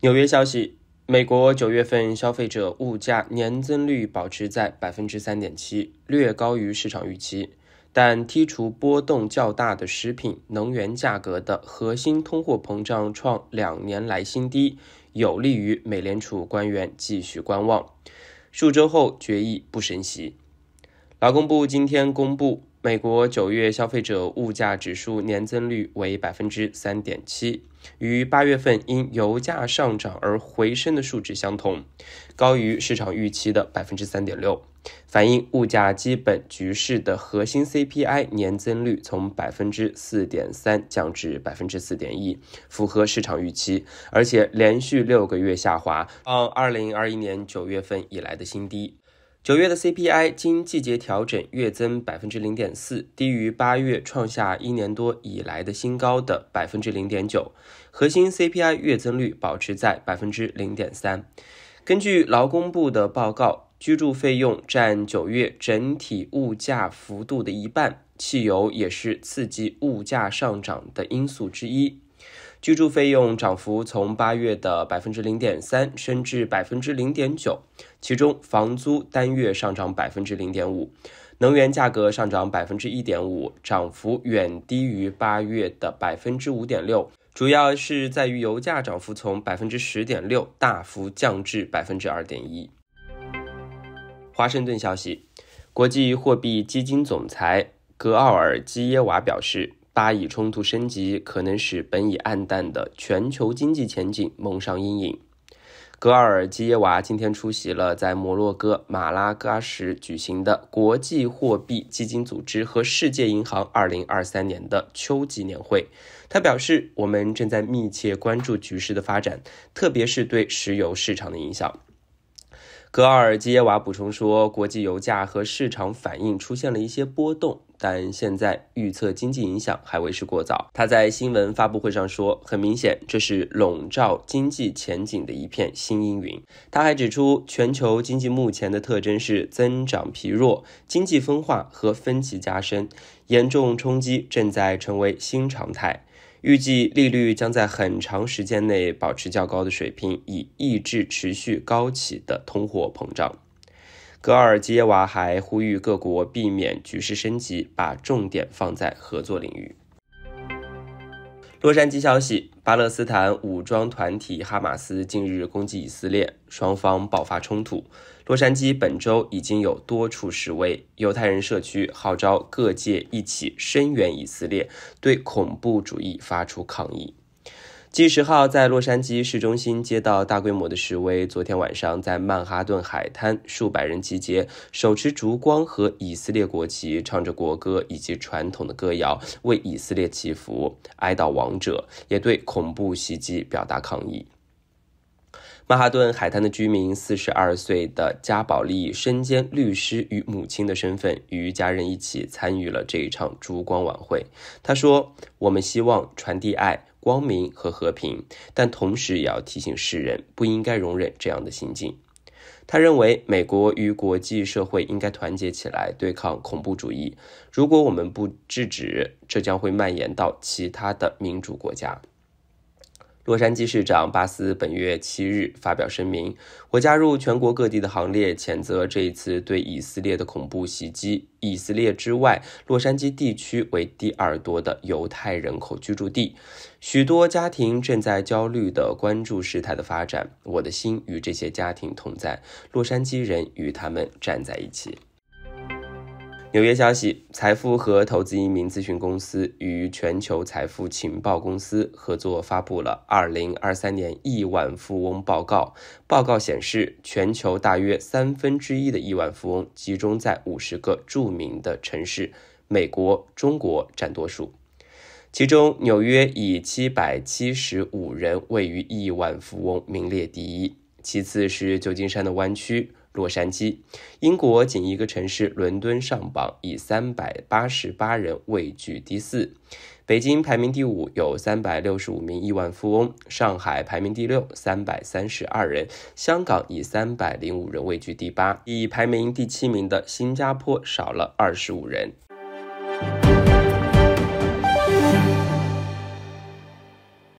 纽约消息：美国九月份消费者物价年增率保持在百分之三点七，略高于市场预期。但剔除波动较大的食品、能源价格的核心通货膨胀创两年来新低，有利于美联储官员继续观望。数周后决议不升息。劳工部今天公布。美国九月消费者物价指数年增率为百分之三点七，与八月份因油价上涨而回升的数值相同，高于市场预期的百分之三点六。反映物价基本局势的核心 CPI 年增率从百分之四点三降至百分之四点一，符合市场预期，而且连续六个月下滑，创二零二一年九月份以来的新低。九月的 CPI 经季节调整月增百分之零点四，低于八月创下一年多以来的新高的百分之零点九。核心 CPI 月增率保持在百分之零点三。根据劳工部的报告，居住费用占九月整体物价幅度的一半，汽油也是刺激物价上涨的因素之一。居住费用涨幅从八月的百分之零点三升至百分之零点九，其中房租单月上涨百分之零点五，能源价格上涨百分之一点五，涨幅远低于八月的百分之五点六，主要是在于油价涨幅从百分之十点六大幅降至百分之二点一。华盛顿消息，国际货币基金总裁格奥尔基耶娃表示。巴以冲突升级，可能使本已暗淡的全球经济前景蒙上阴影。格尔基耶娃今天出席了在摩洛哥马拉喀什举行的国际货币基金组织和世界银行2023年的秋季年会。他表示，我们正在密切关注局势的发展，特别是对石油市场的影响。格奥尔基耶娃补充说，国际油价和市场反应出现了一些波动，但现在预测经济影响还为时过早。他在新闻发布会上说：“很明显，这是笼罩经济前景的一片新阴云。”他还指出，全球经济目前的特征是增长疲弱、经济分化和分歧加深，严重冲击正在成为新常态。预计利率将在很长时间内保持较高的水平，以抑制持续高企的通货膨胀。格尔基耶娃还呼吁各国避免局势升级，把重点放在合作领域。洛杉矶消息：巴勒斯坦武装团体哈马斯近日攻击以色列，双方爆发冲突。洛杉矶本周已经有多处示威，犹太人社区号召各界一起声援以色列，对恐怖主义发出抗议。七十号在洛杉矶市中心接到大规模的示威。昨天晚上在曼哈顿海滩，数百人集结，手持烛光和以色列国旗，唱着国歌以及传统的歌谣，为以色列祈福、哀悼亡者，也对恐怖袭击表达抗议。曼哈顿海滩的居民，四十二岁的加宝利身兼律师与母亲的身份，与家人一起参与了这一场烛光晚会。他说：“我们希望传递爱。”光明和和平，但同时也要提醒世人，不应该容忍这样的行径。他认为，美国与国际社会应该团结起来对抗恐怖主义。如果我们不制止，这将会蔓延到其他的民主国家。洛杉矶市长巴斯本月七日发表声明：“我加入全国各地的行列，谴责这一次对以色列的恐怖袭击。以色列之外，洛杉矶地区为第二多的犹太人口居住地，许多家庭正在焦虑的关注事态的发展。我的心与这些家庭同在，洛杉矶人与他们站在一起。”纽约消息：财富和投资移民咨询公司与全球财富情报公司合作发布了2023年亿万富翁报告。报告显示，全球大约三分之一的亿万富翁集中在50个著名的城市，美国、中国占多数。其中，纽约以775人位于亿万富翁名列第一，其次是旧金山的湾区。洛杉矶，英国仅一个城市伦敦上榜，以三百八十八人位居第四。北京排名第五，有三百六十五名亿万富翁。上海排名第六，三百三十二人。香港以三百零五人位居第八。以排名第七名的新加坡少了二十五人。